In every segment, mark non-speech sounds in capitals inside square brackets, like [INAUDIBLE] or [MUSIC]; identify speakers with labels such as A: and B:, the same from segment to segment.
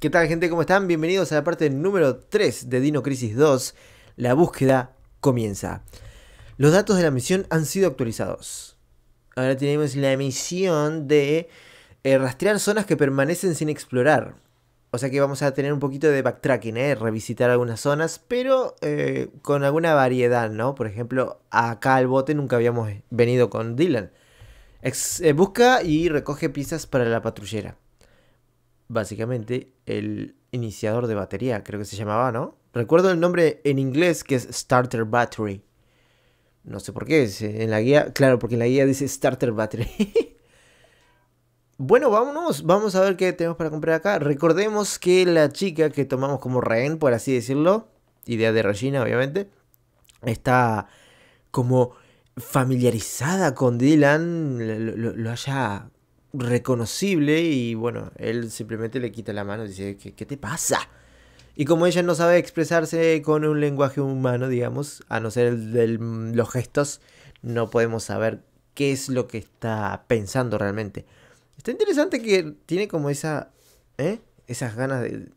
A: ¿Qué tal gente? ¿Cómo están? Bienvenidos a la parte número 3 de Dino Crisis 2. La búsqueda comienza. Los datos de la misión han sido actualizados. Ahora tenemos la misión de eh, rastrear zonas que permanecen sin explorar. O sea que vamos a tener un poquito de backtracking, eh, revisitar algunas zonas, pero eh, con alguna variedad, ¿no? Por ejemplo, acá al bote nunca habíamos venido con Dylan. busca y recoge piezas para la patrullera básicamente el iniciador de batería, creo que se llamaba, ¿no? Recuerdo el nombre en inglés que es Starter Battery. No sé por qué, eh, en la guía, claro, porque en la guía dice Starter Battery. [LAUGHS] bueno, vámonos, vamos a ver qué tenemos para comprar acá. Recordemos que la chica que tomamos como rehén, por así decirlo, idea de Regina, obviamente, está como familiarizada con Dylan, lo haya reconocible y bueno, él simplemente le quita la mano y dice, ¿qué, te pasa? Y como ella no sabe expresarse con un lenguaje humano, digamos, a no ser el de los gestos, no podemos saber qué es lo que está pensando realmente. Está interesante que tiene como esa, ¿eh? esas ganas de,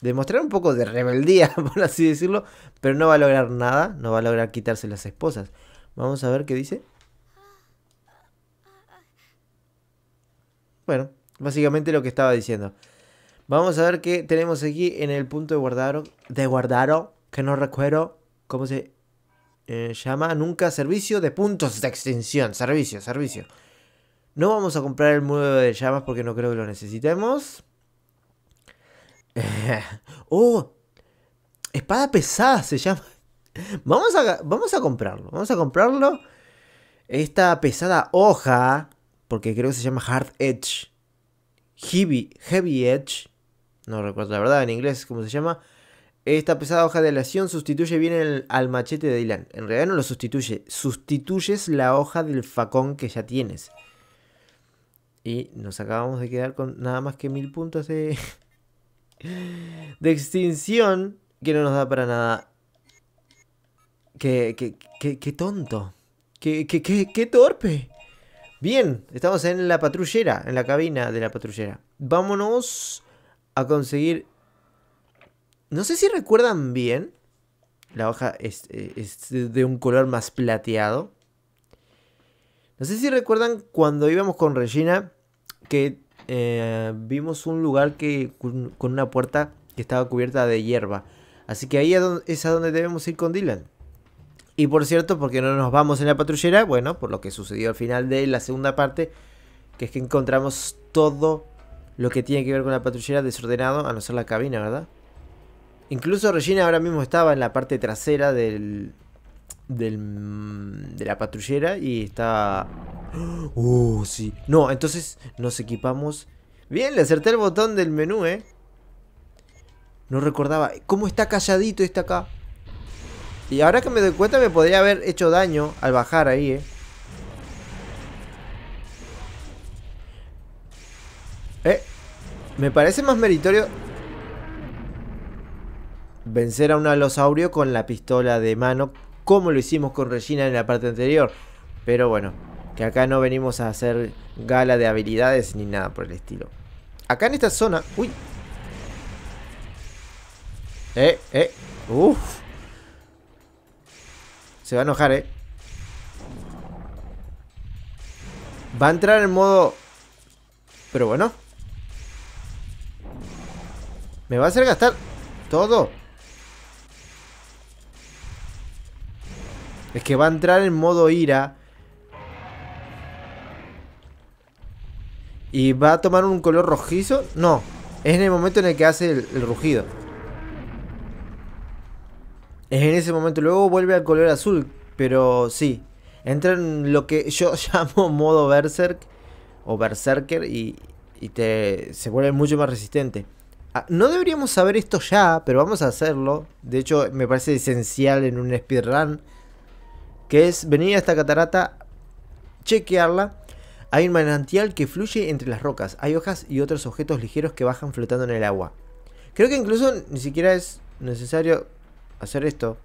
A: de mostrar un poco de rebeldía, [LAUGHS] por así decirlo, pero no va a lograr nada, no va a lograr quitarse las esposas. Vamos a ver qué dice. Bueno, básicamente lo que estaba diciendo. Vamos a ver qué tenemos aquí en el punto de guardaro. De guardaro, que no recuerdo cómo se eh, llama. Nunca servicio de puntos de extinción. Servicio, servicio. No vamos a comprar el mueble de llamas porque no creo que lo necesitemos. [LAUGHS] ¡Oh! Espada pesada se llama. [LAUGHS] Vamos a, vamos a comprarlo. Vamos a comprarlo. Esta pesada hoja porque creo que se llama Hard Edge. Heavy, Heavy Edge, no recuerdo la verdad en inglés cómo se llama. Esta pesada hoja de aleación sustituye bien al machete de Dylan. En realidad no lo sustituye, sustituyes la hoja del facón que ya tienes. Y nos acabamos de quedar con nada más que mil puntos de, [LAUGHS] de extinción que no nos da para nada. Qué, qué, tonto. Qué, qué, qué torpe. Bien, estamos en la patrullera, en la cabina de la patrullera. Vámonos a conseguir... No sé si recuerdan bien. La hoja es, eh, de un color más plateado. No sé si recuerdan cuando íbamos con Regina que eh, vimos un lugar que con una puerta que estaba cubierta de hierba. Así que ahí es a donde debemos ir con Dylan. Y por cierto, porque no nos vamos en la patrullera, bueno, por lo que sucedió al final de la segunda parte, que es que encontramos todo lo que tiene que ver con la patrullera desordenado, a no ser la cabina, ¿verdad? Incluso Regina ahora mismo estaba en la parte trasera del, del, mm, de la patrullera y está... ¡Uh, sí! No, entonces nos equipamos... Bien, le acerté el botón del menú, ¿eh? No recordaba. ¿Cómo está calladito este acá? Y ahora que me doy cuenta me podría haber hecho daño al bajar ahí, ¿eh? ¿Eh? Me parece más meritorio vencer a un alosaurio con la pistola de mano, como lo hicimos con Regina en la parte anterior. Pero bueno, que acá no venimos a hacer gala de habilidades ni nada por el estilo. Acá en esta zona... ¡Uy! ¡Eh! ¡Eh! ¡Uf! Se va a enojar, ¿eh? Va a entrar en modo... Pero bueno. Me va a hacer gastar todo. Es que va a entrar en modo ira. Y va a tomar un color rojizo. No, es en el momento en el que hace el, rugido en ese momento, luego vuelve al color azul, pero sí, entra en lo que yo [LAUGHS] llamo modo berserk o berserker y, y te, se vuelve mucho más resistente. Ah, no deberíamos saber esto ya, pero vamos a hacerlo. De hecho, me parece esencial en un speedrun. Que es venir a esta catarata, chequearla. Hay un manantial que fluye entre las rocas. Hay hojas y otros objetos ligeros que bajan flotando en el agua. Creo que incluso ni siquiera es necesario hacer esto.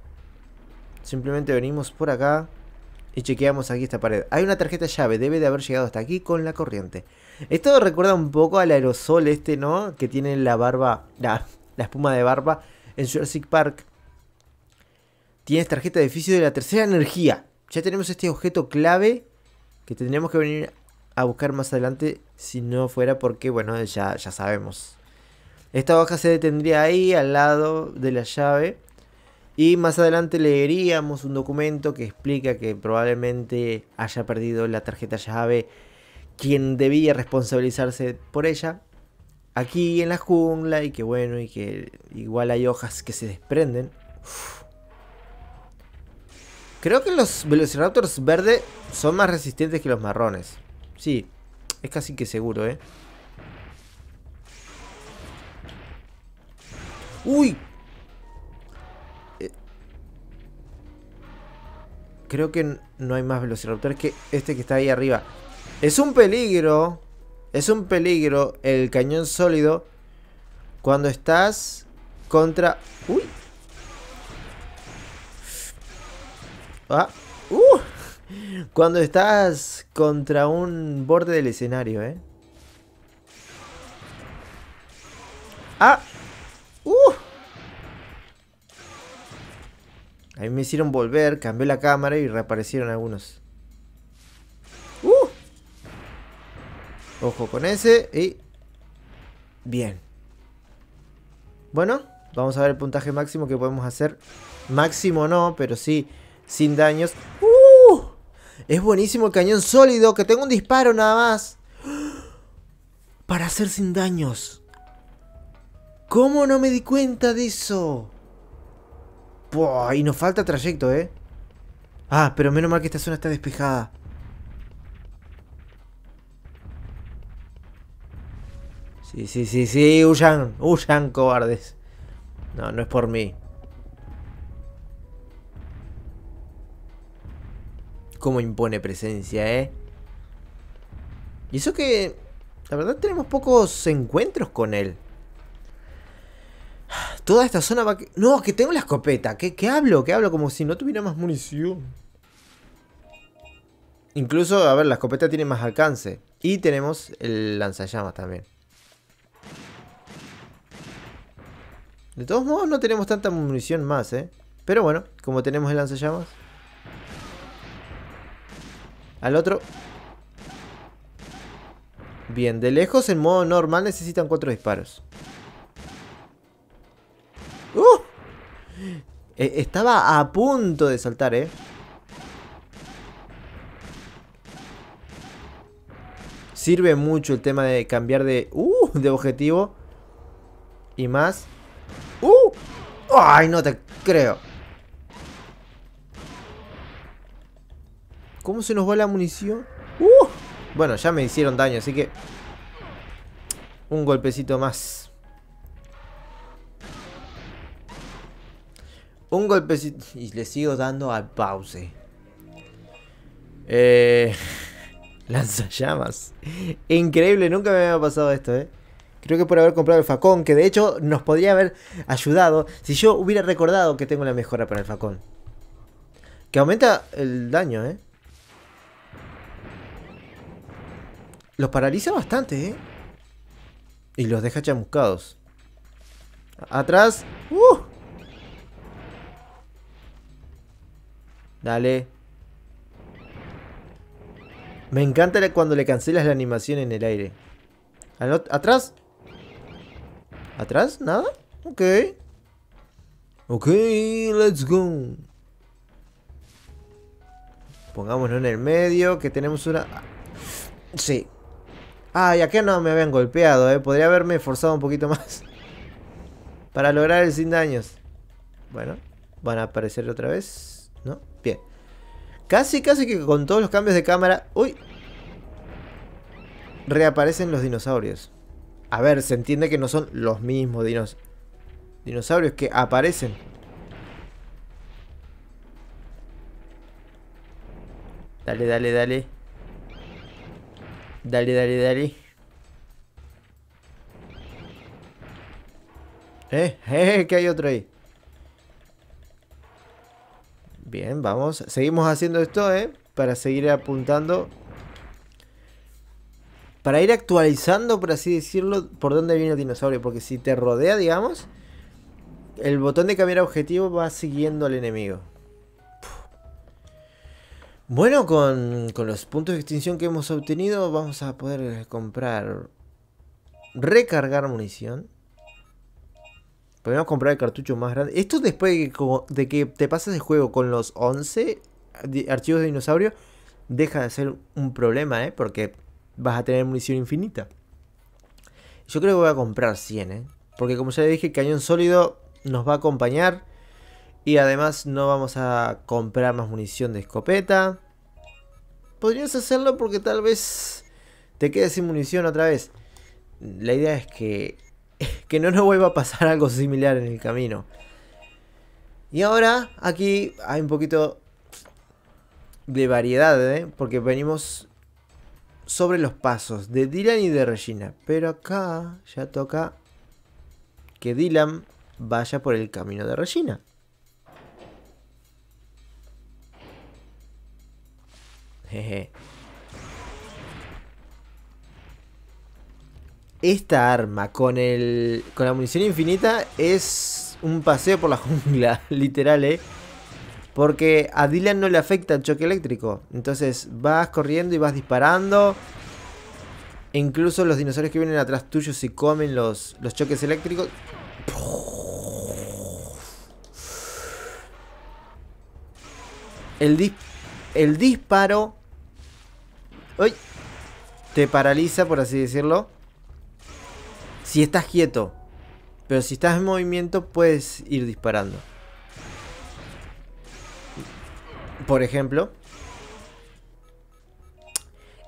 A: Simplemente venimos por acá y chequeamos aquí esta pared. Hay una tarjeta llave, debe de haber llegado hasta aquí con la corriente. Esto recuerda un poco al aerosol este, ¿no? Que tiene la barba, la, espuma de barba en Jurassic Park. Tienes tarjeta de edificio de la tercera energía. Ya tenemos este objeto clave que tendríamos que venir a buscar más adelante si no fuera porque, bueno, ya, ya sabemos. Esta hoja se detendría ahí al lado de la llave. Y más adelante leeríamos un documento que explica que probablemente haya perdido la tarjeta llave quien debía responsabilizarse por ella aquí en la jungla y que bueno, y que igual hay hojas que se desprenden. Creo que los velociraptors verdes son más resistentes que los marrones. Sí, es casi que seguro, ¿eh? ¡Uy! creo que no hay más velociraptor que este que está ahí arriba. Es un peligro. Es un peligro el cañón sólido cuando estás contra... ¡Uy! Ah, uh, cuando estás contra un borde del escenario, ¿eh? ¡Ah! Ahí me hicieron volver, cambié la cámara y reaparecieron algunos. ¡Uh! Ojo con ese y... Bien. Bueno, vamos a ver el puntaje máximo que podemos hacer. Máximo no, pero sí, sin daños. ¡Uh! Es buenísimo el cañón sólido, que tengo un disparo nada más. ¡Ah! Para hacer sin daños. ¿Cómo no me di cuenta de eso? y nos falta trayecto, ¿eh? Ah, pero menos mal que esta zona está despejada. Sí, sí, sí, sí, huyan, huyan, cobardes. No, no es por mí. Cómo impone presencia, ¿eh? Y eso que... La verdad tenemos pocos encuentros con él. Toda esta zona va... Que... No, que tengo la escopeta. ¿Qué, ¿Qué, hablo? ¿Qué hablo? Como si no tuviera más munición. Incluso, a ver, la escopeta tiene más alcance. Y tenemos el lanzallamas también. De todos modos, no tenemos tanta munición más, ¿eh? Pero bueno, como tenemos el lanzallamas... Al otro... Bien, de lejos en modo normal necesitan cuatro disparos. ¡Uh! Eh, estaba a punto de saltar, ¿eh? Sirve mucho el tema de cambiar de... Uh, de objetivo. Y más. ¡Uh! ¡Ay, no te creo! ¿Cómo se nos va la munición? ¡Uh! Bueno, ya me hicieron daño, así que... Un golpecito más. Un golpecito. Y le sigo dando al pause. Eh, [LAUGHS] lanzallamas. Increíble, nunca me había pasado esto, eh. Creo que por haber comprado el facón, que de hecho nos podría haber ayudado si yo hubiera recordado que tengo la mejora para el facón. Que aumenta el daño, eh. Los paraliza bastante, eh. Y los deja chamuscados. Atrás. ¡Uh! Dale. Me encanta cuando le cancelas la animación en el aire. ¿Atrás? ¿Atrás? ¿Nada? Ok. Ok, let's go. Pongámoslo en el medio, que tenemos una... Sí. Ah, y acá no me habían golpeado, ¿eh? Podría haberme esforzado un poquito más. [LAUGHS] Para lograr el sin daños. Bueno, van a aparecer otra vez. Casi, casi que con todos los cambios de cámara... ¡Uy! Reaparecen los dinosaurios. A ver, se entiende que no son los mismos dinosaurios que aparecen. Dale, dale, dale. Dale, dale, dale. Eh, eh, que hay otro ahí. Bien, vamos. Seguimos haciendo esto, ¿eh? Para seguir apuntando. Para ir actualizando, por así decirlo, por dónde viene el dinosaurio. Porque si te rodea, digamos, el botón de cambiar objetivo va siguiendo al enemigo. Bueno, con, con, los puntos de extinción que hemos obtenido, vamos a poder comprar, recargar munición. Podemos comprar el cartucho más grande. Esto después de que, te pases el juego con los 11 archivos de dinosaurio, deja de ser un problema, ¿eh? Porque vas a tener munición infinita. Yo creo que voy a comprar 100, ¿eh? Porque como ya dije, el cañón sólido nos va a acompañar. Y además no vamos a comprar más munición de escopeta. Podrías hacerlo porque tal vez te quedes sin munición otra vez. La idea es que [LAUGHS] que no nos vuelva a pasar algo similar en el camino. Y ahora aquí hay un poquito de variedad, ¿eh? porque venimos sobre los pasos de Dylan y de Regina. Pero acá ya toca que Dylan vaya por el camino de Regina. Jeje. esta arma con, el, con la munición infinita es un paseo por la [LAUGHS] jungla, literal, ¿eh? Porque a Dylan no le afecta el choque eléctrico. Entonces vas corriendo y vas disparando. incluso los dinosaurios que vienen atrás tuyos y comen los, los choques eléctricos. El, el disparo... Te paraliza, por así decirlo. Si estás quieto. Pero si estás en movimiento puedes ir disparando. Por ejemplo.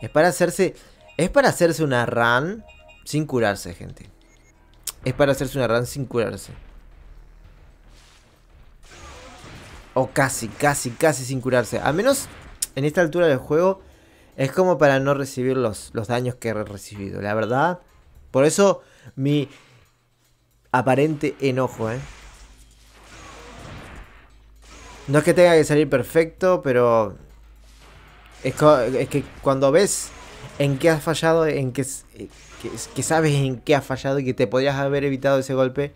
A: Es para hacerse... Es para hacerse una run sin curarse, gente. Es para hacerse una run sin curarse. O casi, casi, casi sin curarse. Al menos en esta altura del juego es como para no recibir los, los daños que he recibido. La verdad. Por eso mi aparente enojo, ¿eh? No es que tenga que salir perfecto, pero es, que cuando ves en qué has fallado, en qué, que sabes en qué has fallado y que te podrías haber evitado ese golpe,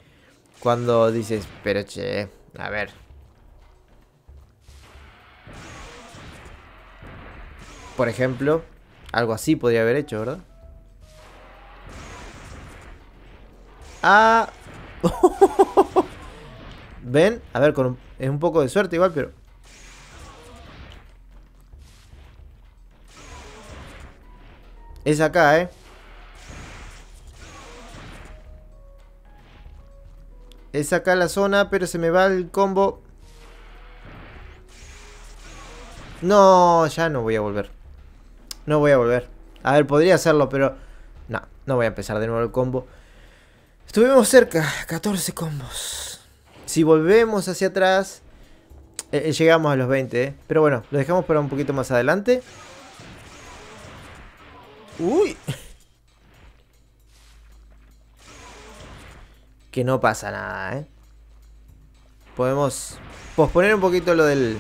A: cuando dices, pero che, a ver, por ejemplo, algo así podría haber hecho, ¿verdad? [LAUGHS] ¿Ven? A ver, con es un poco de suerte igual, pero... Es acá, ¿eh? Es acá la zona, pero se me va el combo. No, ya no voy a volver. No voy a volver. A ver, podría hacerlo, pero... No, no voy a empezar de nuevo el combo. Estuvimos cerca, 14 combos. Si volvemos hacia atrás, eh, eh, llegamos a los 20, eh. Pero bueno, lo dejamos para un poquito más adelante. Uy. [LAUGHS] Que no pasa nada, ¿eh? Podemos posponer un poquito lo del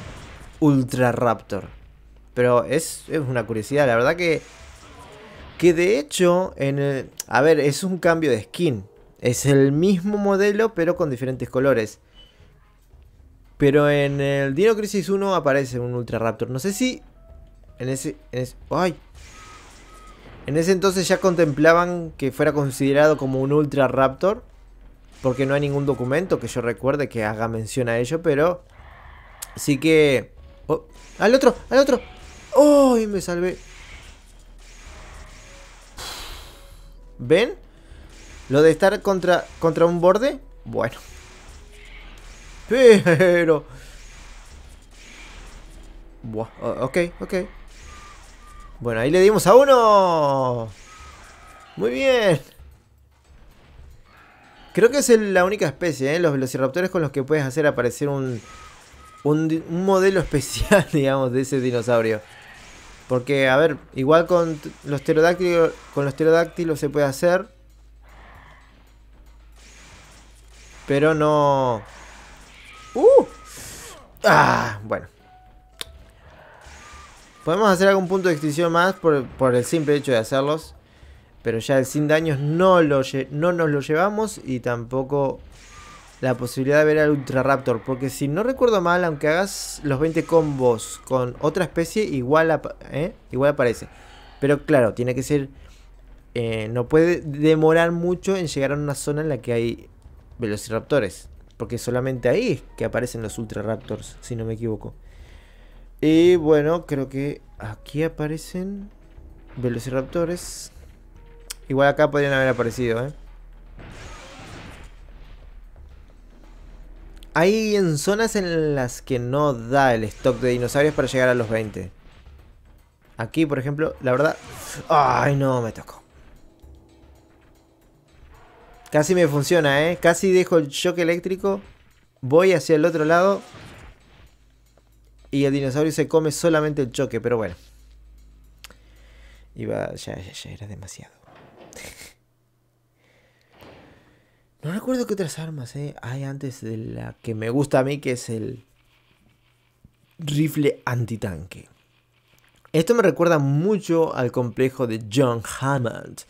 A: Ultra Raptor. Pero es, es una curiosidad, la verdad que... Que de hecho, en a ver, es un cambio de skin. Es el mismo modelo, pero con diferentes colores. Pero en el Dino Crisis 1 aparece un Ultra Raptor. No sé si. En ese. ¡Ay! En ese entonces ya contemplaban que fuera considerado como un Ultra Raptor. Porque no hay ningún documento que yo recuerde que haga mención a ello, pero. Sí que. Oh, ¡Al otro! ¡Al otro! ¡Ay! me salvé. ¿Ven? Lo de estar contra, contra un borde, bueno. Pero... Buah, ok, ok. Bueno, ahí le dimos a uno. Muy bien. Creo que es la única especie, ¿eh? Los velociraptores con los que puedes hacer aparecer un, un, modelo [LAUGHS] especial, digamos, de ese dinosaurio. Porque, a ver, igual con los con los pterodáctilos se puede hacer. Pero no... ¡Uh! ¡Ah! Bueno. Podemos hacer algún punto de extinción más por, el simple hecho de hacerlos. Pero ya el sin daños no, lo no nos lo llevamos y tampoco la posibilidad de ver al Ultra Raptor. Porque si no recuerdo mal, aunque hagas los 20 combos con otra especie, igual, ¿eh? igual aparece. Pero claro, tiene que ser... Eh, no puede demorar mucho en llegar a una zona en la que hay velociraptores. Porque solamente ahí es que aparecen los ultraraptors, si no me equivoco. Y bueno, creo que aquí aparecen velociraptores. Igual acá podrían haber aparecido, ¿eh? Hay en zonas en las que no da el stock de dinosaurios para llegar a los 20. Aquí, por ejemplo, la verdad... ¡Ay, no! Me tocó. Casi me funciona, ¿eh? Casi dejo el choque eléctrico. Voy hacia el otro lado. Y el dinosaurio se come solamente el choque, pero bueno. Iba. Ya, ya, ya era demasiado. [LAUGHS] no recuerdo qué otras armas eh, hay antes de la que me gusta a mí, que es el rifle antitanque. Esto me recuerda mucho al complejo de John Hammond,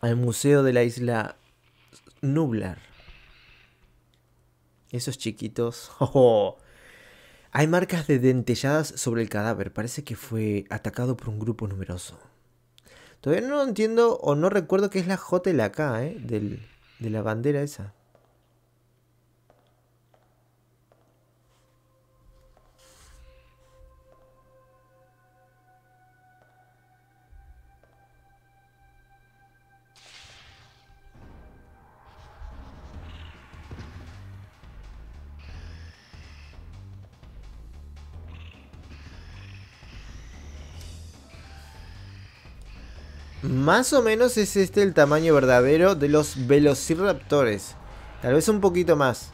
A: al museo de la isla Nublar. Esos chiquitos. [LAUGHS] Hay marcas de dentelladas sobre el cadáver. Parece que fue atacado por un grupo numeroso. Todavía no entiendo o no recuerdo qué es la J y la K, eh, de la bandera esa. Más o menos es este el tamaño verdadero de los velociraptores. Tal vez un poquito más.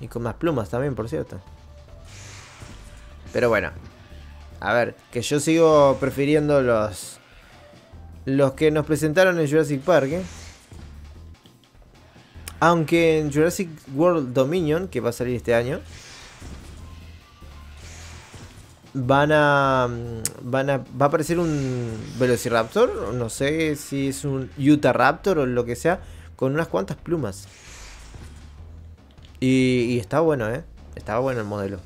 A: Y con más plumas también, por cierto. Pero bueno. A ver, que yo sigo prefiriendo los... Los que nos presentaron en Jurassic Park, ¿eh? Aunque en Jurassic World Dominion, que va a salir este año van a, van a. Va a aparecer un Velociraptor, no sé si es un Utah Raptor o lo que sea, con unas cuantas plumas. Y, está bueno, ¿eh? Estaba bueno el modelo.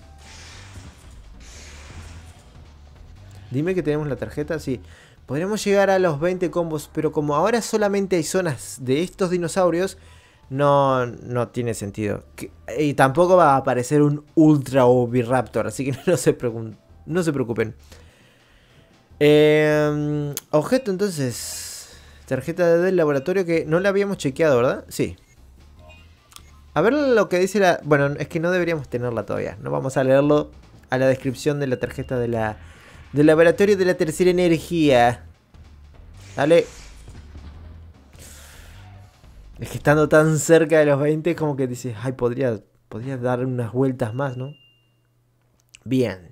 A: Dime que tenemos la tarjeta, sí. Podremos llegar a los 20 combos, pero como ahora solamente hay zonas de estos dinosaurios, no, no tiene sentido. y tampoco va a aparecer un Ultra Oviraptor, así que [LAUGHS] no se, pregunte no se preocupen. Em, objeto entonces. Tarjeta del laboratorio que no la habíamos chequeado, ¿verdad? Sí. A ver lo que dice la... Bueno, es que no deberíamos tenerla todavía. No vamos a leerlo a la descripción de la tarjeta de la... Del laboratorio de la tercera energía. Dale. Es que estando tan cerca de los 20 como que dices, ay, podría, podría dar unas vueltas más, ¿no? Bien.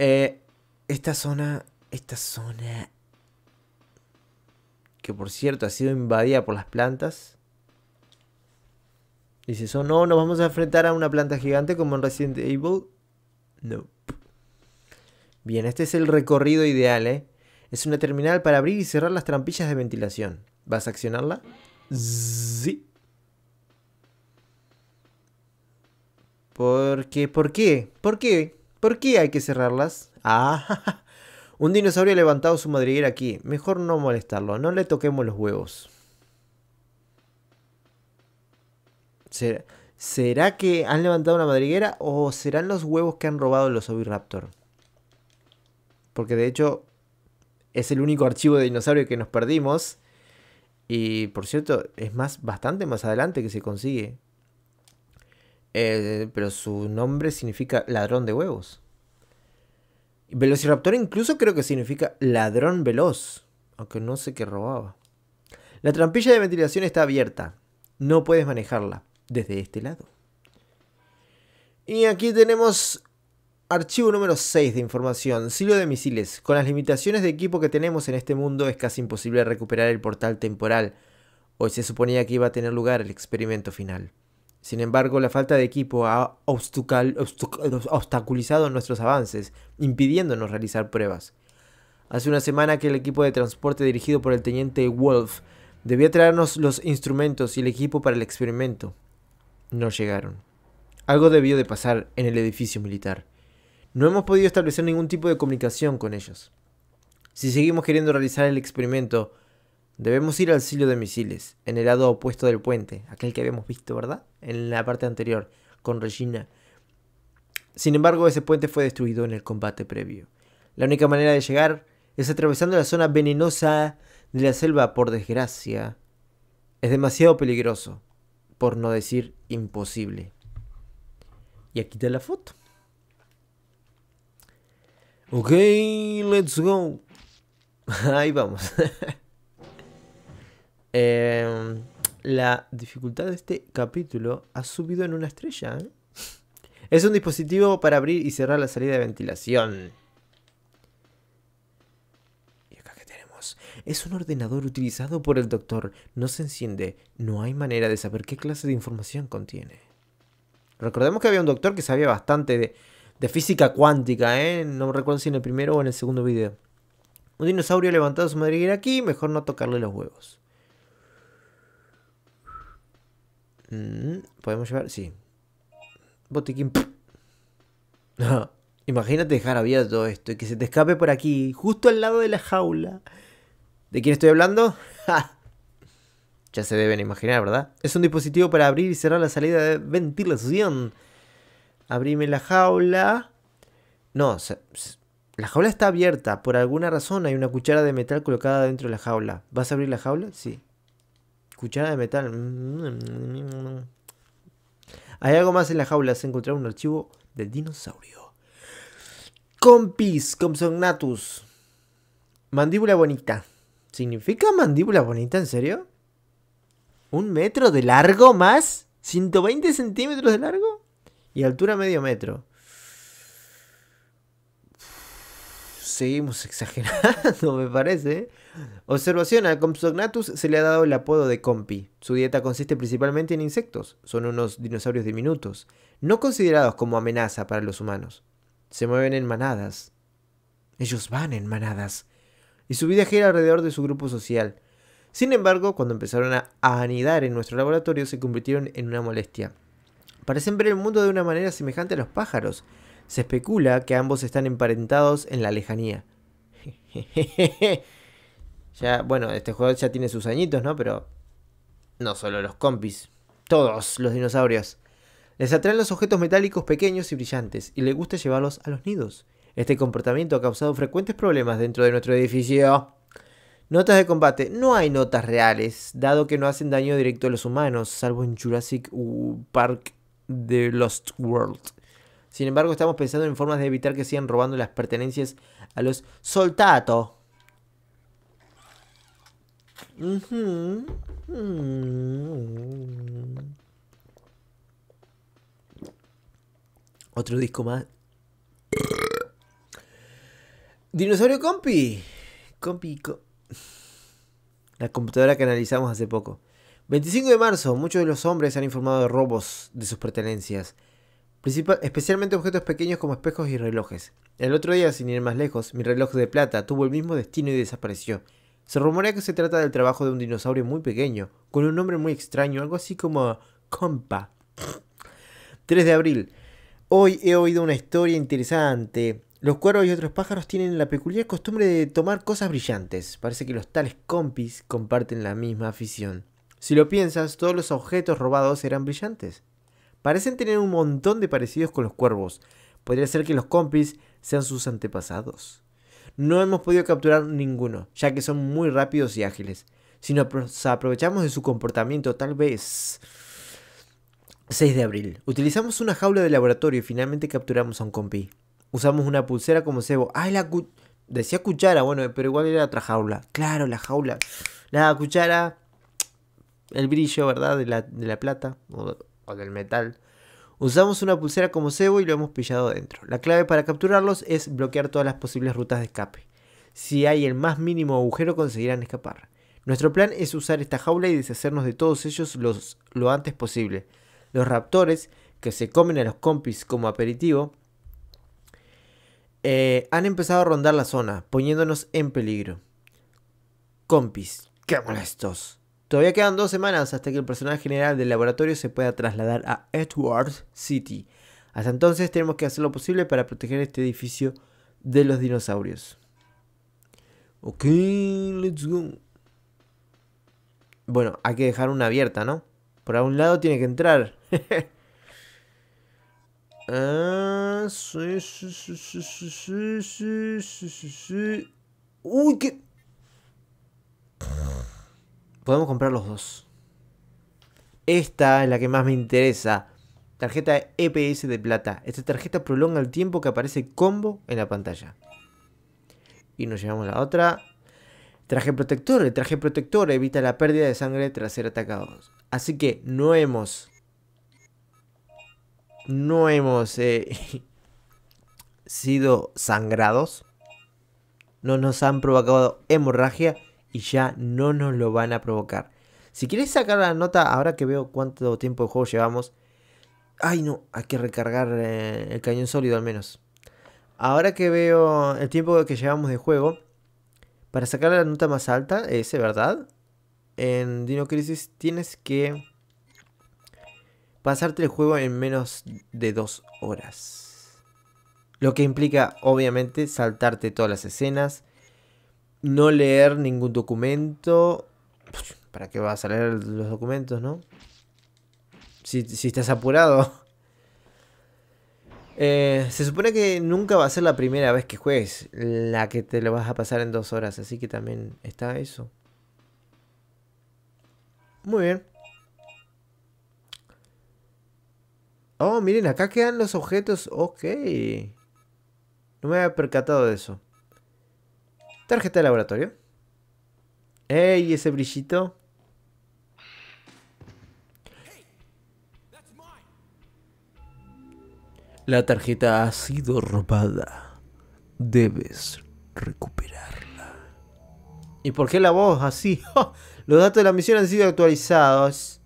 A: Eh, esta zona, esta zona, que por cierto ha sido invadida por las plantas. Dice eso... no, nos vamos a enfrentar a una planta gigante como en Resident Evil. No. Bien, este es el recorrido ideal, ¿eh? Es una terminal para abrir y cerrar las trampillas de ventilación. ¿Vas a accionarla? Sí. ¿Por qué? ¿Por qué? ¿Por qué? ¿Por qué hay que cerrarlas? Ah, [LAUGHS] un dinosaurio ha levantado su madriguera aquí. Mejor no molestarlo, no le toquemos los huevos. ¿Será, que han levantado una madriguera o serán los huevos que han robado los Oviraptor? Porque de hecho es el único archivo de dinosaurio que nos perdimos. Y por cierto, es más bastante más adelante que se consigue. Eh, pero su nombre significa ladrón de huevos. Velociraptor incluso creo que significa ladrón veloz, aunque no sé qué robaba. La trampilla de ventilación está abierta. No puedes manejarla desde este lado. Y aquí tenemos archivo número 6 de información, silo de misiles. Con las limitaciones de equipo que tenemos en este mundo es casi imposible recuperar el portal temporal. Hoy se suponía que iba a tener lugar el experimento final. Sin embargo, la falta de equipo ha obstaculizado nuestros avances, impidiéndonos realizar pruebas. Hace una semana que el equipo de transporte dirigido por el teniente Wolf debía traernos los instrumentos y el equipo para el experimento. No llegaron. Algo debió de pasar en el edificio militar. No hemos podido establecer ningún tipo de comunicación con ellos. Si seguimos queriendo realizar el experimento, Debemos ir al silo de misiles, en el lado opuesto del puente, aquel que habíamos visto, ¿verdad? En la parte anterior, con Regina. Sin embargo, ese puente fue destruido en el combate previo. La única manera de llegar es atravesando la zona venenosa de la selva, por desgracia. Es demasiado peligroso, por no decir imposible. Y aquí está la foto. Ok, let's go. [LAUGHS] Ahí vamos. [LAUGHS] Em, la dificultad de este capítulo ha subido en una estrella. ¿eh? Es un dispositivo para abrir y cerrar la salida de ventilación. Y acá que tenemos. Es un ordenador utilizado por el doctor. No se enciende. No hay manera de saber qué clase de información contiene. Recordemos que había un doctor que sabía bastante de, física cuántica, ¿eh? No recuerdo si en el primero o en el segundo video. Un dinosaurio levantado su madriguera aquí, mejor no tocarle los huevos. Mm, ¿Podemos llevar? Sí. Botiquín. [LAUGHS] Imagínate dejar abierto todo esto y que se te escape por aquí, justo al lado de la jaula. ¿De quién estoy hablando? [LAUGHS] ya se deben imaginar, ¿verdad? Es un dispositivo para abrir y cerrar la salida de ventilación. Abrime la jaula. No, la jaula está abierta. Por alguna razón hay una cuchara de metal colocada dentro de la jaula. ¿Vas a abrir la jaula? Sí. Cuchara de metal. Mm, mm, mm, Hay algo más en la jaula. Se encontró un archivo del dinosaurio. Compis, Compsognatus. Mandíbula bonita. ¿Significa mandíbula bonita, en serio? ¿Un metro de largo más? ¿120 centímetros de largo? Y altura medio metro. seguimos [LAUGHS] exagerando, me parece. Observación, al Compsognathus se le ha dado el apodo de Compi. Su dieta consiste principalmente en insectos, son unos dinosaurios diminutos, no considerados como amenaza para los humanos. Se mueven en manadas. Ellos van en manadas. Y su vida gira alrededor de su grupo social. Sin embargo, cuando empezaron a anidar en nuestro laboratorio, se convirtieron en una molestia. Parecen ver el mundo de una manera semejante a los pájaros, se especula que ambos están emparentados en la lejanía. [LAUGHS] ya, bueno, este juego ya tiene sus añitos, ¿no? Pero no solo los compis, todos los dinosaurios. Les atraen los objetos metálicos pequeños y brillantes y les gusta llevarlos a los nidos. Este comportamiento ha causado frecuentes problemas dentro de nuestro edificio. Notas de combate. No hay notas reales, dado que no hacen daño directo a los humanos, salvo en Jurassic uh, Park The Lost World. Sin embargo, estamos pensando en formas de evitar que sigan robando las pertenencias a los ¡Soltato! Otro disco más. Dinosaurio Compi. Compi. La computadora que analizamos hace poco. 25 de marzo, muchos de los hombres han informado de robos de sus pertenencias especialmente objetos pequeños como espejos y relojes. El otro día, sin ir más lejos, mi reloj de plata tuvo el mismo destino y desapareció. Se rumorea que se trata del trabajo de un dinosaurio muy pequeño, con un nombre muy extraño, algo así como Compa. 3 de abril. Hoy he oído una historia interesante. Los cuervos y otros pájaros tienen la peculiar costumbre de tomar cosas brillantes. Parece que los tales compis comparten la misma afición. Si lo piensas, todos los objetos robados eran brillantes parecen tener un montón de parecidos con los cuervos. Podría ser que los compis sean sus antepasados. No hemos podido capturar ninguno, ya que son muy rápidos y ágiles. Si nos aprovechamos de su comportamiento, tal vez... 6 de abril. Utilizamos una jaula de laboratorio y finalmente capturamos a un compi. Usamos una pulsera como cebo. ¡Ay, la cu Decía cuchara, bueno, eh, pero igual era otra jaula. Claro, la jaula. La cuchara. El brillo, ¿verdad? De la, de la plata o del metal. Usamos una pulsera como cebo y lo hemos pillado dentro. La clave para capturarlos es bloquear todas las posibles rutas de escape. Si hay el más mínimo agujero conseguirán escapar. Nuestro plan es usar esta jaula y deshacernos de todos ellos lo antes posible. Los raptores, que se comen a los compis como aperitivo, eh, han empezado a rondar la zona, poniéndonos en peligro. Compis, qué molestos. Todavía quedan dos semanas hasta que el personal general del laboratorio se pueda trasladar a Edward City. Hasta entonces tenemos que hacer lo posible para proteger este edificio de los dinosaurios. Ok, let's go. Bueno, hay que dejar una abierta, ¿no? Por algún lado tiene que entrar. ah, sí, Uy, qué... Podemos comprar los dos. Esta es la que más me interesa. Tarjeta EPS de plata. Esta tarjeta prolonga el tiempo que aparece combo en la pantalla. Y nos llevamos la otra. Traje protector. El traje protector evita la pérdida de sangre tras ser atacados. Así que no hemos... No hemos eh, [LAUGHS] sido sangrados. No nos han provocado hemorragia y ya no nos lo van a provocar. Si quieres sacar la nota, ahora que veo cuánto tiempo de juego llevamos. Ay, no, hay que recargar eh, el cañón sólido al menos. Ahora que veo el tiempo que llevamos de juego, para sacar la nota más alta, ese, ¿verdad? En Dino Crisis tienes que pasarte el juego en menos de dos horas. Lo que implica, obviamente, saltarte todas las escenas, no leer ningún documento. Pues, ¿Para qué vas a leer los documentos, no? Si, estás apurado. [LAUGHS] Eh, se supone que nunca va a ser la primera vez que juegues la que te lo vas a pasar en dos horas, así que también está eso. Muy bien. Oh, miren, acá quedan los objetos. Ok. No me había percatado de eso. Tarjeta de laboratorio. ¡Ey, ese brillito! La tarjeta ha sido robada. Debes recuperarla. ¿Y por qué la voz así? [LAUGHS] Los datos de la misión han sido actualizados.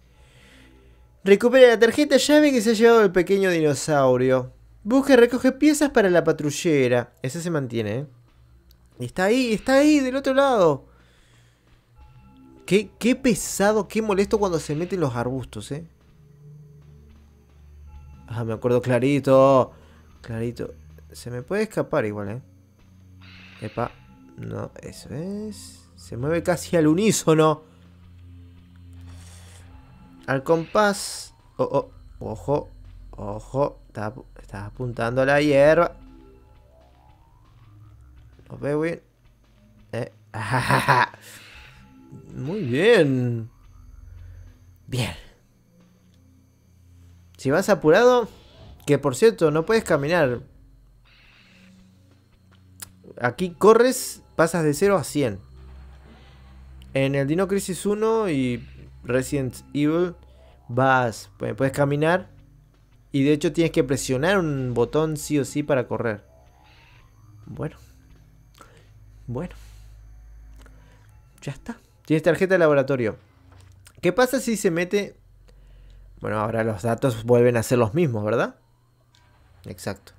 A: Recupera la tarjeta llave que se ha llevado el pequeño dinosaurio. Busca y recoge piezas para la patrullera. Ese se mantiene, ¿eh? Está ahí, está ahí, del otro lado. Qué, pesado, qué molesto cuando se meten los arbustos, ¿eh? Ah, me acuerdo clarito. Clarito. Se me puede escapar igual, ¿eh? Epa. No, eso es. Se mueve casi al unísono. Al compás. Oh, oh. Ojo. Ojo. Estás está apuntando a la hierba. Eh. [LAUGHS] Muy bien. Bien. Si vas apurado, que por cierto, no puedes caminar. Aquí corres, pasas de 0 a 100. En el Dino Crisis 1 y Resident Evil vas, pues, puedes caminar y de hecho tienes que presionar un botón sí o sí para correr. Bueno. Bueno. Ya está. Tienes tarjeta de laboratorio. ¿Qué pasa si se mete... Bueno, ahora los datos vuelven a ser los mismos, ¿verdad? Exacto.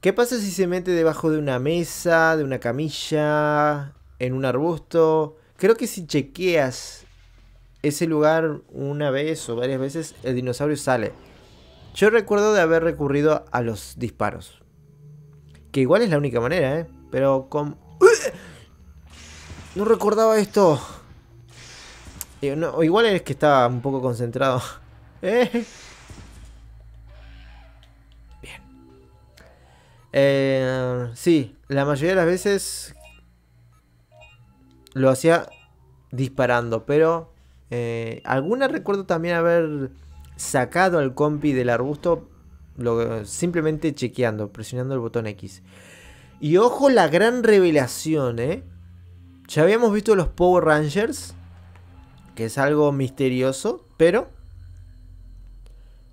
A: ¿Qué pasa si se mete debajo de una mesa, de una camilla, en un arbusto? Creo que si chequeas ese lugar una vez o varias veces, el dinosaurio sale. Yo recuerdo de haber recurrido a los disparos. Que igual es la única manera, ¿eh? Pero con Uh. No recordaba esto. igual es que estaba un poco concentrado. [LAUGHS] Eh. Bien. Eh, sí, la mayoría de las veces lo hacía disparando, pero eh, alguna recuerdo también haber sacado al compi del arbusto simplemente chequeando, presionando el botón X. Y ojo la gran revelación, ¿eh? Ya habíamos visto los Power Rangers, que es algo misterioso, pero...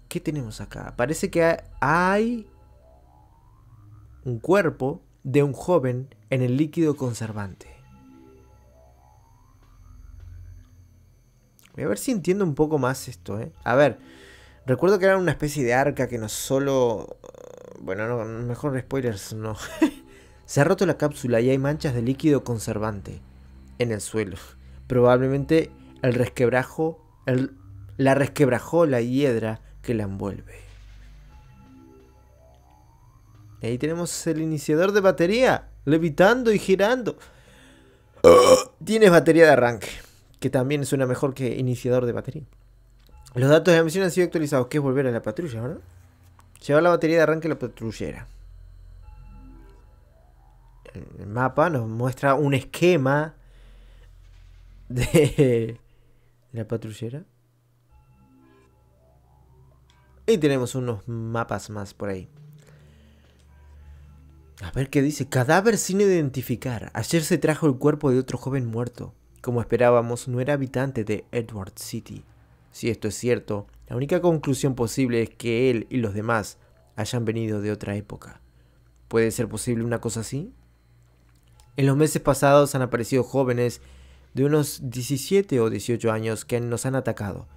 A: ¿Qué tenemos acá? Parece que hay un cuerpo de un joven en el líquido conservante. Voy a ver si entiendo un poco más esto, ¿eh? A ver, recuerdo que era una especie de arca que no solo... Bueno, no, mejor spoilers no. [LAUGHS] Se ha roto la cápsula y hay manchas de líquido conservante en el suelo. Probablemente el resquebrajo, la resquebrajó la hiedra que la envuelve. ahí tenemos el iniciador de batería, levitando y girando. Tienes batería de arranque, que también es una mejor que iniciador de batería. Los datos de la misión han sido actualizados, que es volver a la patrulla, ¿verdad? Llevar la batería de arranque a la patrullera el mapa nos muestra un esquema de, la patrullera. Y tenemos unos mapas más por ahí. A ver qué dice. Cadáver sin identificar. Ayer se trajo el cuerpo de otro joven muerto. Como esperábamos, no era habitante de Edward City. Si esto es cierto, la única conclusión posible es que él y los demás hayan venido de otra época. ¿Puede ser posible una cosa así? En los meses pasados han aparecido jóvenes de unos 17 o 18 años que nos han atacado.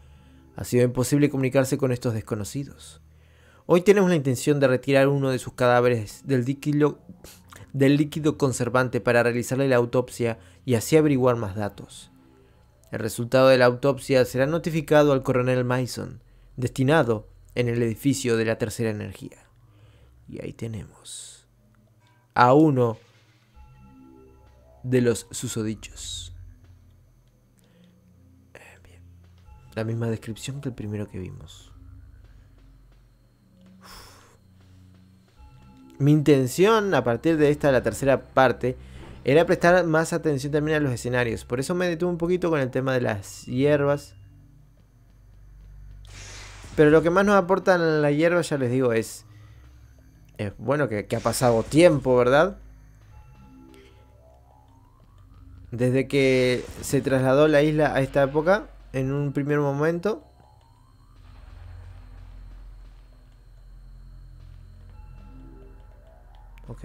A: Ha sido imposible comunicarse con estos desconocidos. Hoy tenemos la intención de retirar uno de sus cadáveres del líquido, del líquido conservante para realizarle la autopsia y así averiguar más datos. El resultado de la autopsia será notificado al coronel Mason, destinado en el edificio de la tercera energía. Y ahí tenemos a uno de los susodichos. Ah, la misma descripción que el primero que vimos. Mi intención a partir de esta, la tercera parte, era prestar más atención también a los escenarios. Por eso me detuve un poquito con el tema de las hierbas. Pero lo que más nos aportan la hierba, ya les digo, es... Es bueno que ha pasado tiempo, ¿verdad? Desde que se trasladó la isla a esta época, en un primer momento, Ok.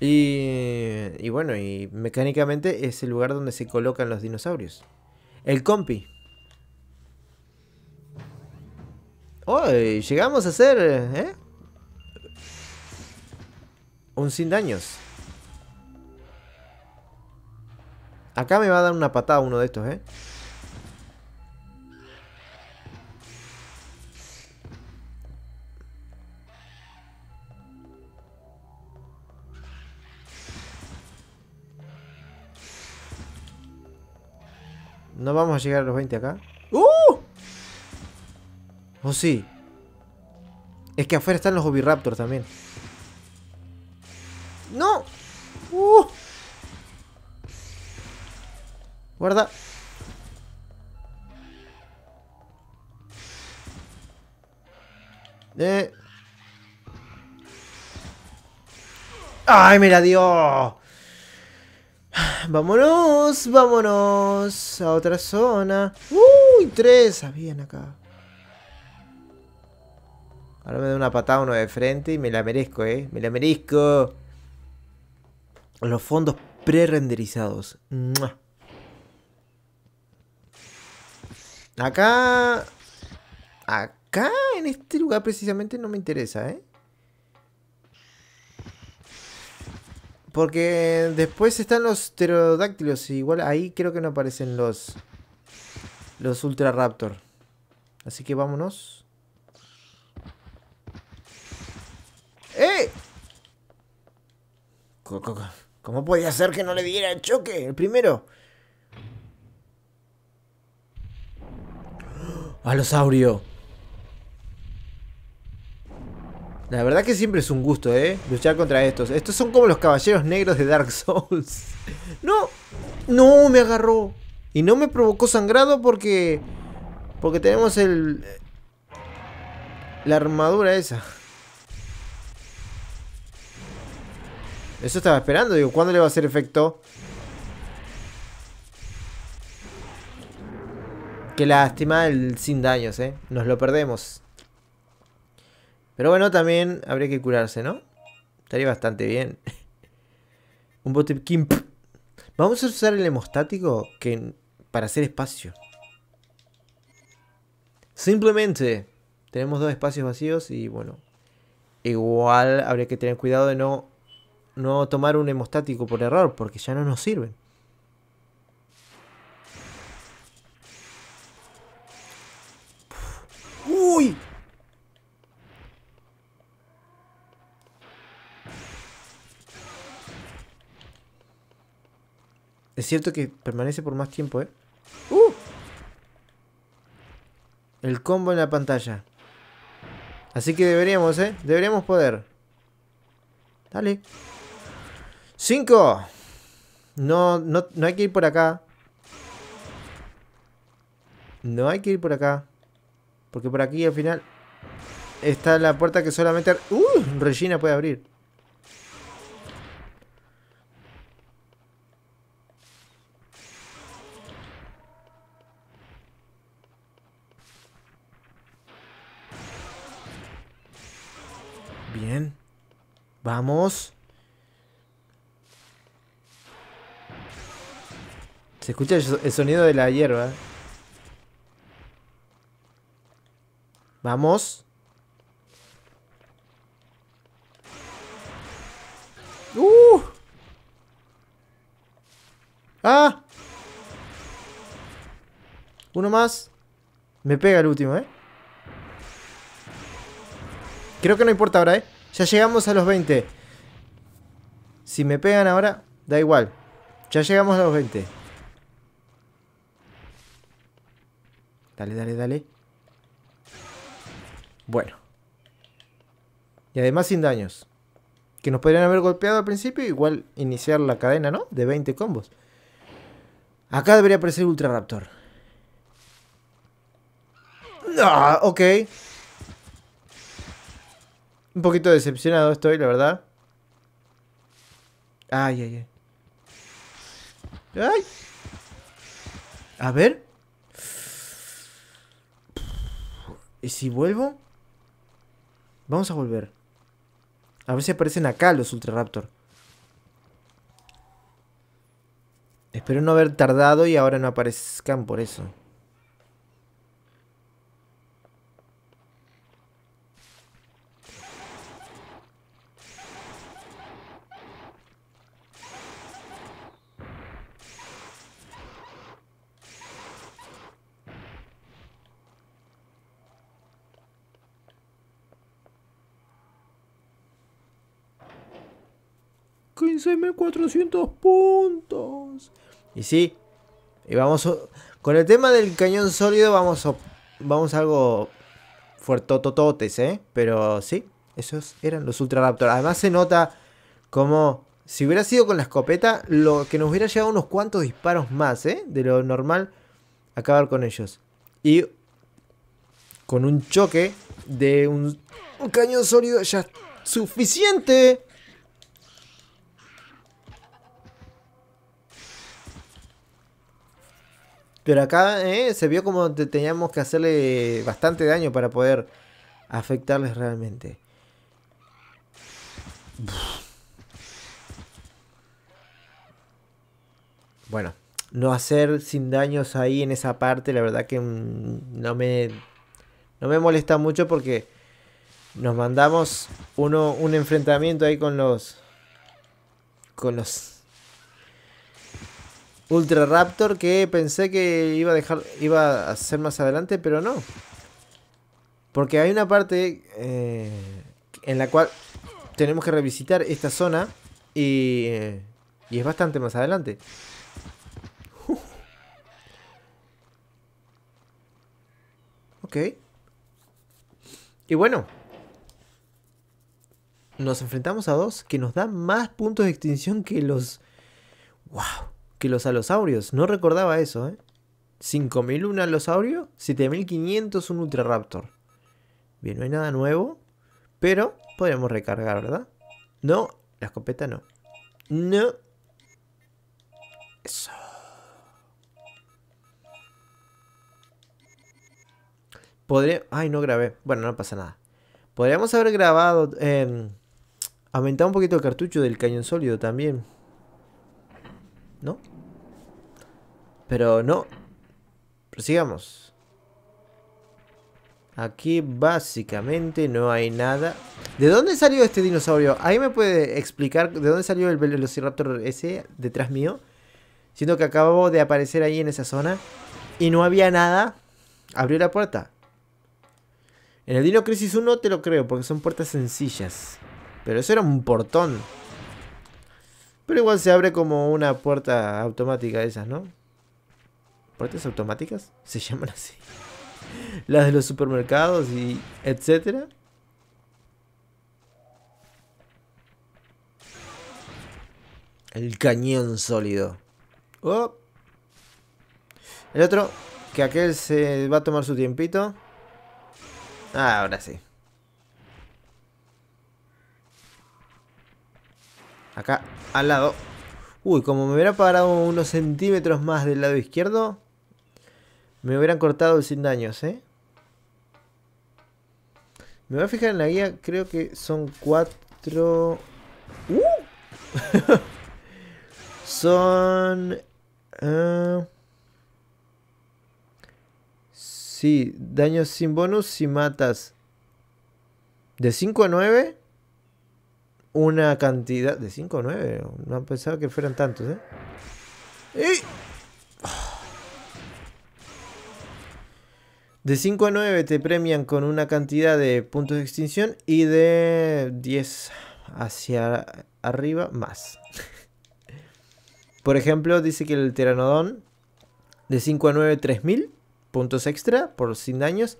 A: Y, bueno, y mecánicamente es el lugar donde se colocan los dinosaurios. El compi. Oh, llegamos a ser ¿eh? Un sin daños. Acá me va a dar una patada uno de estos, ¿eh? No vamos a llegar a los 20 acá. ¡Uh! ¿O oh, sí? Es que afuera están los Obi-Raptor también. Guarda. Eh. ¡Ay, la dio! Vámonos, vámonos a otra zona. ¡Uy! Tres habían acá. Ahora me da una patada uno de frente y me la merezco, ¿eh? Me la merezco. Los fondos pre-renderizados. Acá... Acá, en este lugar precisamente, no me interesa, ¿eh? Porque después están los pterodáctilos. Y igual ahí creo que no aparecen los... Los Ultra Raptor. Así que vámonos. ¡Eh! ¿Cómo podía ser que no le diera el choque? El primero. Alosaurio. La verdad que siempre es un gusto, ¿eh? Luchar contra estos. Estos son como los caballeros negros de Dark [LAUGHS] Souls. ¡No! ¡No! Me agarró. Y no me provocó sangrado porque... Porque tenemos el... La armadura esa. Eso estaba esperando. Digo, ¿cuándo le va a hacer efecto? Qué lástima el sin daños, ¿eh? Nos lo perdemos. Pero bueno, también habría que curarse, ¿no? Estaría bastante bien. [LAUGHS] Un bote Kimp. Vamos a usar el hemostático que para hacer espacio. Simplemente tenemos dos espacios vacíos y bueno. Igual habría que tener cuidado de no, no tomar un hemostático por error porque ya no nos sirven. Es cierto que permanece por más tiempo, ¿eh? ¡Uh! El combo en la pantalla. Así que deberíamos, ¿eh? Deberíamos poder. Dale. ¡Cinco! No, no, no hay que ir por acá. No hay que ir por acá. Porque por aquí al final está la puerta que solamente... ¡Uh! Regina puede abrir. Vamos. Se escucha el sonido de la hierba. Vamos. ¡Uh! ¡Ah! Uno más. Me pega el último, ¿eh? Creo que no importa ahora, ¿eh? Ya llegamos a los 20. Si me pegan ahora, da igual. Ya llegamos a los 20. Dale, dale, dale. Bueno. Y además sin daños. Que nos podrían haber golpeado al principio. Igual iniciar la cadena, ¿no? De 20 combos. Acá debería aparecer Ultra Raptor. Ah, ok. Un poquito decepcionado estoy, la verdad. Ay, ay, ay. A ver. ¿Y si vuelvo? Vamos a volver. A ver si aparecen acá los Ultraraptor. Espero no haber tardado y ahora no aparezcan por eso. 400 puntos. Y sí, y vamos con el tema del cañón sólido vamos a, vamos algo fuertotototes, ¿eh? Pero sí, esos eran los Ultra raptors. Además se nota como si hubiera sido con la escopeta, lo que nos hubiera llevado unos cuantos disparos más, ¿eh? De lo normal acabar con ellos. Y con un choque de un cañón sólido ya suficiente Pero acá eh, se vio como teníamos que hacerle bastante daño para poder afectarles realmente. Bueno, no hacer sin daños ahí en esa parte, la verdad que mm, no me, no me molesta mucho porque nos mandamos uno, un enfrentamiento ahí con los... Con los Ultra Raptor que pensé que iba a dejar, iba a ser más adelante, pero no. Porque hay una parte eh, en la cual tenemos que revisitar esta zona y, eh, y es bastante más adelante. Uh. Ok. Y bueno, nos enfrentamos a dos que nos dan más puntos de extinción que los... ¡Wow! que los alosaurios. No recordaba eso, ¿eh? 5.000 un alosaurio, 7.500 un Ultraraptor. Bien, no hay nada nuevo, pero podríamos recargar, ¿verdad? No, la escopeta no. No. Eso. Podré... Ay, no grabé. Bueno, no pasa nada. Podríamos haber grabado... Eh, aumentado un poquito el cartucho del cañón sólido también. ¿No? Pero no. sigamos. Aquí básicamente no hay nada. ¿De dónde salió este dinosaurio? ¿Ahí me puede explicar de dónde salió el velociraptor ese detrás mío? Siento que acabo de aparecer ahí en esa zona y no había nada. Abrió la puerta. En el Dino Crisis 1 te lo creo, porque son puertas sencillas. Pero eso era un portón. Pero igual se abre como una puerta automática de esas, ¿no? automáticas se llaman así. Las de los supermercados y etcétera. El cañón sólido. Oh. El otro, que aquel se va a tomar su tiempito. Ah, ahora sí. Acá, al lado. Uy, como me hubiera parado unos centímetros más del lado izquierdo, me hubieran cortado sin daños, ¿eh? Me voy a fijar en la guía, creo que son cuatro... ¡Uh! [LAUGHS] son... Ah, sí, daños sin bonus si matas de 5 a 9 una cantidad... De 5 a 9, no pensaba que fueran tantos, ¿eh? ¡Y! De 5 a 9 te premian con una cantidad de puntos de extinción y de 10 hacia arriba más. Por ejemplo, dice que el Teranodon de 5 a 9 3000 puntos extra por sin daños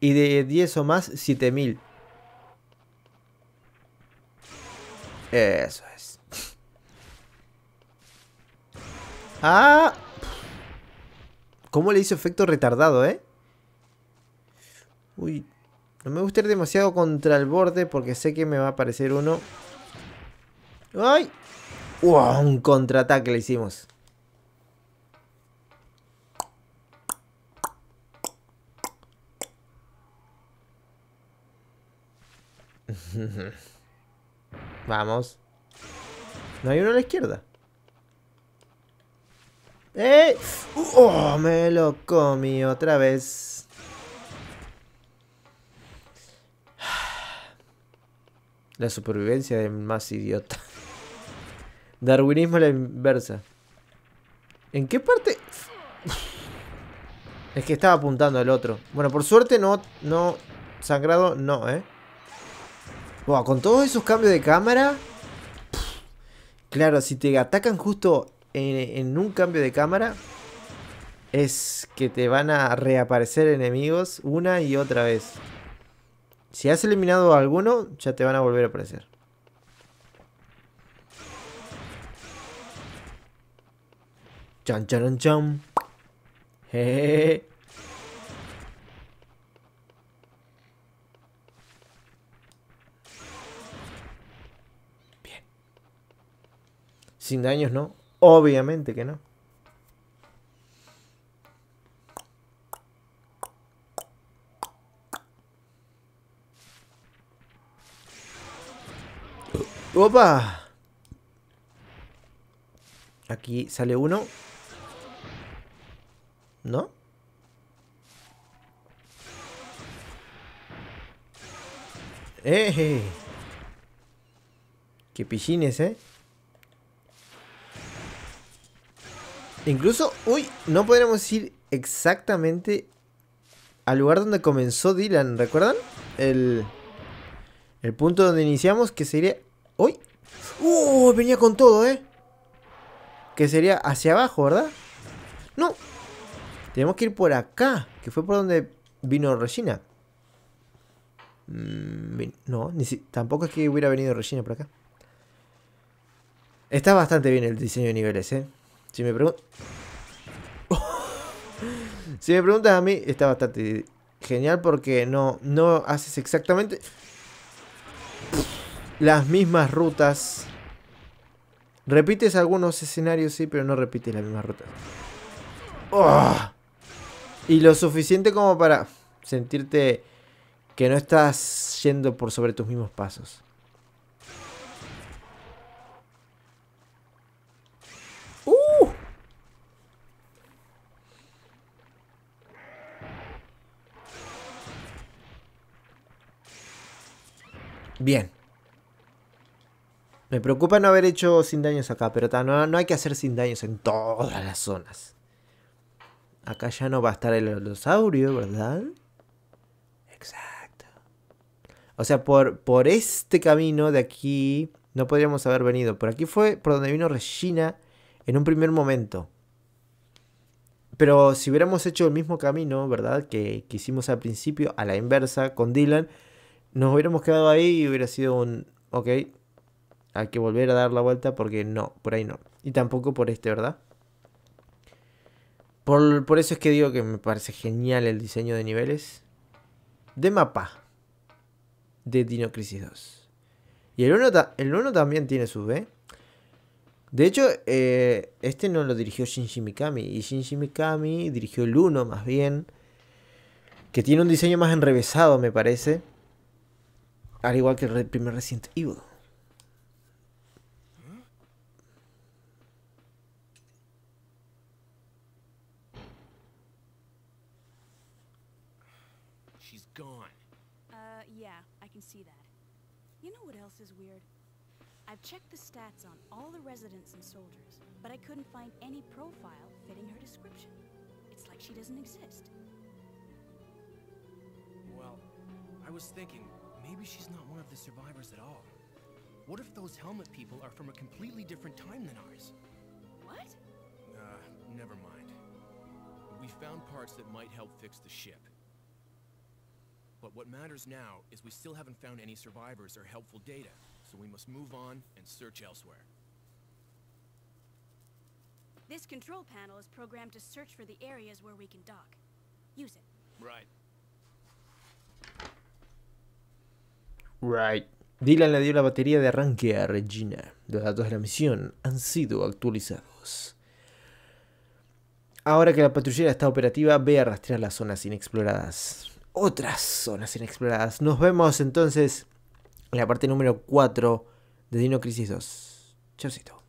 A: y de 10 o más 7000. Eso es. Ah. ¿Cómo le hizo efecto retardado, eh? Uy, no me gusta ir demasiado contra el borde porque sé que me va a aparecer uno. ¡Ay! ¡Wow! Un contraataque le hicimos. [LAUGHS] Vamos. No hay uno a la izquierda. ¡Eh! ¡Oh! Me lo comí otra vez. La supervivencia del más idiota. [LAUGHS] Darwinismo a la inversa. ¿En qué parte? Es que estaba apuntando al otro. Bueno, por suerte no... no Sangrado, no, ¿eh? con todos esos cambios de cámara... Claro, si te atacan justo en un cambio de cámara... Es que te van a reaparecer enemigos una y otra vez. Si has eliminado a alguno, ya te van a volver a aparecer. Chan, chan, chan. Bien. Sin daños, ¿no? Obviamente que no. ¡Opa! Aquí sale uno. ¿No? ¡Eh! ¡Qué pichines, eh! Incluso, uy, no podremos ir exactamente al lugar donde comenzó Dylan, ¿recuerdan? El, el punto donde iniciamos, que sería ¡Uy! ¡Uh! Venía con todo, ¿eh? Que sería hacia abajo, ¿verdad? ¡No! Tenemos que ir por acá, que fue por donde vino Regina. Mm, no, ni tampoco es que hubiera venido Regina por acá. Está bastante bien el diseño de niveles, ¿eh? Si me preguntas... [LAUGHS] si me preguntas a mí, está bastante genial porque no, no haces exactamente las mismas rutas. Repites algunos escenarios, sí, pero no repites las mismas rutas. ¡Oh! Y lo suficiente como para sentirte que no estás yendo por sobre tus mismos pasos. ¡Uh! Bien. Me preocupa no haber hecho sin daños acá, pero no, no hay que hacer sin daños en todas las zonas. Acá ya no va a estar el holosaurio, ¿verdad? Exacto. O sea, por, por este camino de aquí no podríamos haber venido. Por aquí fue por donde vino Regina en un primer momento. Pero si hubiéramos hecho el mismo camino, ¿verdad? Que, que hicimos al principio, a la inversa, con Dylan, nos hubiéramos quedado ahí y hubiera sido un... Ok, hay que volver a dar la vuelta porque no, por ahí no. Y tampoco por este, ¿verdad? Por, eso es que digo que me parece genial el diseño de niveles de mapa de Dino Crisis 2. Y el 1, el también tiene su B. De hecho, eh, este no lo dirigió Shinji Mikami. Y Shinji Mikami dirigió el 1 más bien. Que tiene un diseño más enrevesado, me parece. Al igual que el primer Resident Evil. checked the stats on all the residents and soldiers, but I couldn't find any profile fitting her description. It's like she doesn't exist. Well, I was thinking, maybe she's not one of the survivors at all. What if those helmet people are from a completely different time than ours? What? Uh, never mind. We found parts that might help fix the ship. But what matters now is we still haven't found any survivors or helpful data. so we must move on and search elsewhere. control panel is programmed to search for the areas where we can Use Right. Right. Dylan le dio la batería de arranque a Regina. Los datos de la misión han sido actualizados. Ahora que la patrullera está operativa, ve a rastrear las zonas inexploradas. Otras zonas inexploradas. Nos vemos entonces en la parte número 4 de Dino Crisis 2. Chaucito.